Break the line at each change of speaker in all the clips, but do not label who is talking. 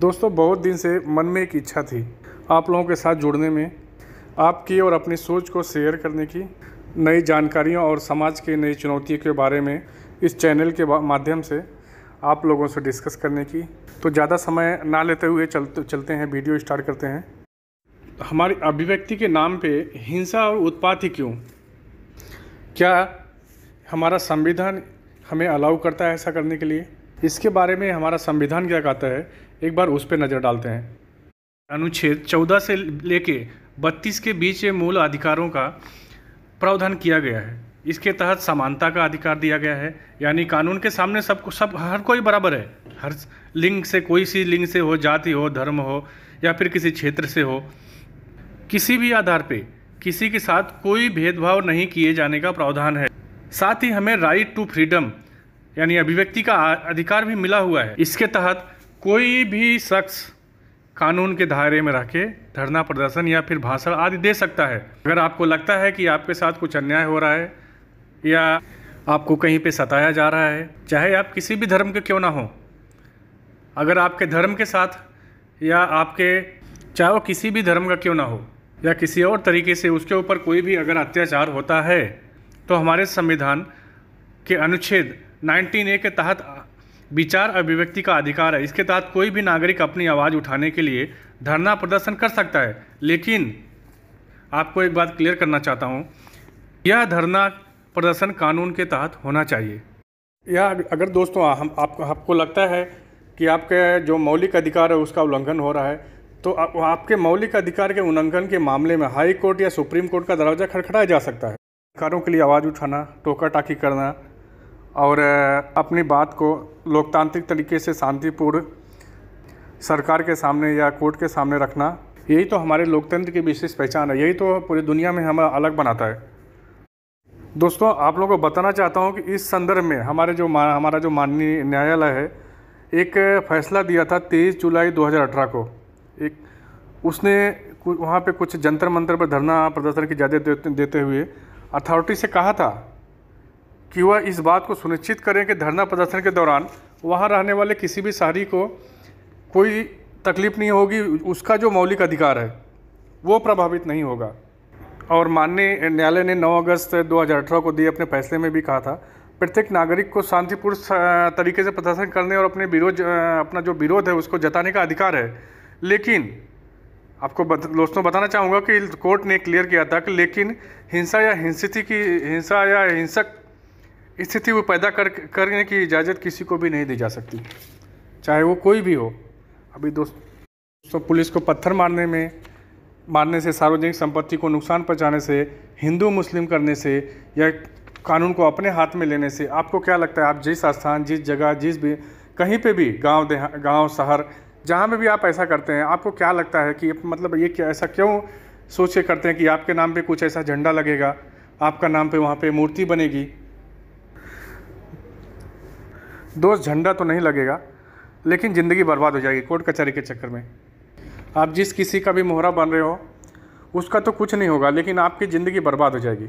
दोस्तों बहुत दिन से मन में एक इच्छा थी आप लोगों के साथ जुड़ने में आपकी और अपनी सोच को शेयर करने की नई जानकारियों और समाज के नई चुनौतियों के बारे में इस चैनल के माध्यम से आप लोगों से डिस्कस करने की तो ज़्यादा समय ना लेते हुए चलते चलते हैं वीडियो स्टार्ट करते हैं हमारी अभिव्यक्ति के नाम पे हिंसा और उत्पात ही क्यों क्या हमारा संविधान हमें अलाउ करता है ऐसा करने के लिए इसके बारे में हमारा संविधान क्या कहता है एक बार उस पर नज़र डालते हैं अनुच्छेद चौदह से लेके बत्तीस के बीच मूल अधिकारों का प्रावधान किया गया है इसके तहत समानता का अधिकार दिया गया है यानी कानून के सामने सब सब हर कोई बराबर है हर लिंग से कोई सी लिंग से हो जाति हो धर्म हो या फिर किसी क्षेत्र से हो किसी भी आधार पे किसी के साथ कोई भेदभाव नहीं किए जाने का प्रावधान है साथ ही हमें राइट टू फ्रीडम यानी अभिव्यक्ति का अधिकार भी मिला हुआ है इसके तहत कोई भी शख्स कानून के दायरे में रह के धरना प्रदर्शन या फिर भाषण आदि दे सकता है अगर आपको लगता है कि आपके साथ कुछ अन्याय हो रहा है या आपको कहीं पे सताया जा रहा है चाहे आप किसी भी धर्म के क्यों ना हो अगर आपके धर्म के साथ या आपके चाहे वो किसी भी धर्म का क्यों ना हो या किसी और तरीके से उसके ऊपर कोई भी अगर अत्याचार होता है तो हमारे संविधान के अनुच्छेद नाइनटीन ए के तहत विचार अभिव्यक्ति का अधिकार है इसके तहत कोई भी नागरिक अपनी आवाज़ उठाने के लिए धरना प्रदर्शन कर सकता है लेकिन आपको एक बात क्लियर करना चाहता हूँ यह धरना प्रदर्शन कानून के तहत होना चाहिए यह अगर दोस्तों हम आपको आपको लगता है कि आपके जो मौलिक अधिकार है उसका उल्लंघन हो रहा है तो आ, आपके मौलिक अधिकार के उल्लंघन के मामले में हाई कोर्ट या सुप्रीम कोर्ट का दरवाज़ा खड़खड़ाया जा सकता है अधिकारों के लिए आवाज़ उठाना टोका टाकी करना और अपनी बात को लोकतांत्रिक तरीके से शांतिपूर्ण सरकार के सामने या कोर्ट के सामने रखना यही तो हमारे लोकतंत्र की विशेष पहचान है यही तो पूरी दुनिया में हमें अलग बनाता है दोस्तों आप लोगों को बताना चाहता हूँ कि इस संदर्भ में हमारे जो हमारा जो माननीय न्यायालय है एक फैसला दिया था 23 जुलाई 2018 को एक उसने वहाँ पे कुछ जंतर मंत्र पर धरना प्रदर्शन की इजाज़त देते हुए अथॉरिटी से कहा था कि वह इस बात को सुनिश्चित करें कि धरना प्रदर्शन के दौरान वहाँ रहने वाले किसी भी शहरी को कोई तकलीफ नहीं होगी उसका जो मौलिक अधिकार है वो प्रभावित नहीं होगा और माननीय न्यायालय ने 9 अगस्त 2018 को दिए अपने फैसले में भी कहा था प्रत्येक नागरिक को शांतिपूर्ण तरीके से प्रदर्शन करने और अपने विरोध अपना जो विरोध है उसको जताने का अधिकार है लेकिन आपको बत, दोस्तों बताना चाहूँगा कि कोर्ट ने क्लियर किया था कि लेकिन हिंसा या हिंसित की हिंसा या हिंसक स्थिति वो पैदा कर करने की इजाज़त किसी को भी नहीं दी जा सकती चाहे वो कोई भी हो अभी दोस्तों पुलिस को पत्थर मारने में मारने से सार्वजनिक संपत्ति को नुकसान पहुँचाने से हिंदू मुस्लिम करने से या कानून को अपने हाथ में लेने से आपको क्या लगता है आप जिस स्थान जिस जगह जिस भी कहीं पे भी गांव देहा गाँव शहर जहाँ पर भी आप ऐसा करते हैं आपको क्या लगता है कि मतलब ये क्या ऐसा क्यों सोच के करते हैं कि आपके नाम पे कुछ ऐसा झंडा लगेगा आपका नाम पे वहाँ पे मूर्ति बनेगी दोस्त झंडा तो नहीं लगेगा लेकिन ज़िंदगी बर्बाद हो जाएगी कोर्ट कचहरी के चक्कर में आप जिस किसी का भी मोहरा बन रहे हो उसका तो कुछ नहीं होगा लेकिन आपकी ज़िंदगी बर्बाद हो जाएगी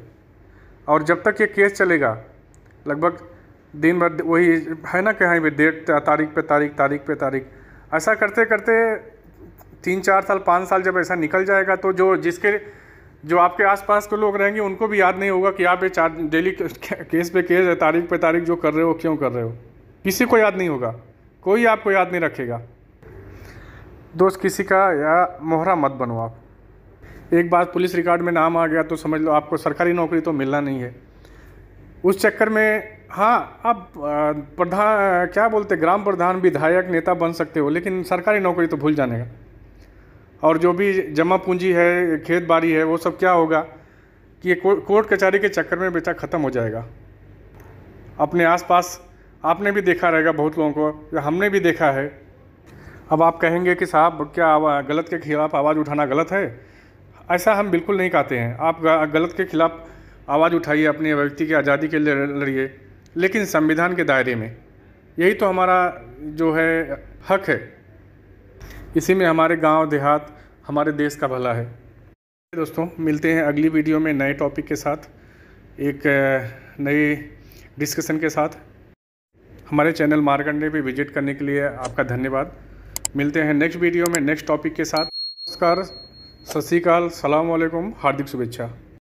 और जब तक ये केस चलेगा लगभग दिन भर वही है ना कहीं भी डेट तारीख पे तारीख तारीख पे तारीख ऐसा करते करते तीन चार साल पाँच साल जब ऐसा निकल जाएगा तो जो जिसके जो आपके आसपास के लोग रहेंगे उनको भी याद नहीं होगा कि आप ये चार डेली केस पे केस है तारीख पे तारीख जो कर रहे हो क्यों कर रहे हो किसी को याद नहीं होगा कोई आपको याद नहीं रखेगा दोस्त किसी का या मोहरा मत बनो आप एक बार पुलिस रिकॉर्ड में नाम आ गया तो समझ लो आपको सरकारी नौकरी तो मिलना नहीं है उस चक्कर में हाँ आप प्रधान क्या बोलते ग्राम प्रधान विधायक नेता बन सकते हो लेकिन सरकारी नौकरी तो भूल जाने का और जो भी जमा पूंजी है खेत बाड़ी है वो सब क्या होगा कि कोर्ट कचहरी के चक्कर में बेचा ख़त्म हो जाएगा अपने आसपास आपने भी देखा रहेगा बहुत लोगों को या हमने भी देखा है अब आप कहेंगे कि साहब क्या गलत के खिलाफ आवाज़ उठाना गलत है ऐसा हम बिल्कुल नहीं कहते हैं आप गलत के खिलाफ आवाज़ उठाइए अपने व्यक्ति की आज़ादी के लिए लड़िए लेकिन संविधान के दायरे में यही तो हमारा जो है हक है इसी में हमारे गांव देहात हमारे देश का भला है दोस्तों मिलते हैं अगली वीडियो में नए टॉपिक के साथ एक नई डिस्कशन के साथ हमारे चैनल मारकंडे पे विजिट करने के लिए आपका धन्यवाद मिलते हैं नेक्स्ट वीडियो में नेक्स्ट टॉपिक के साथ नमस्कार सत श्रीकाल सलामकुम हार्दिक शुभेच्छा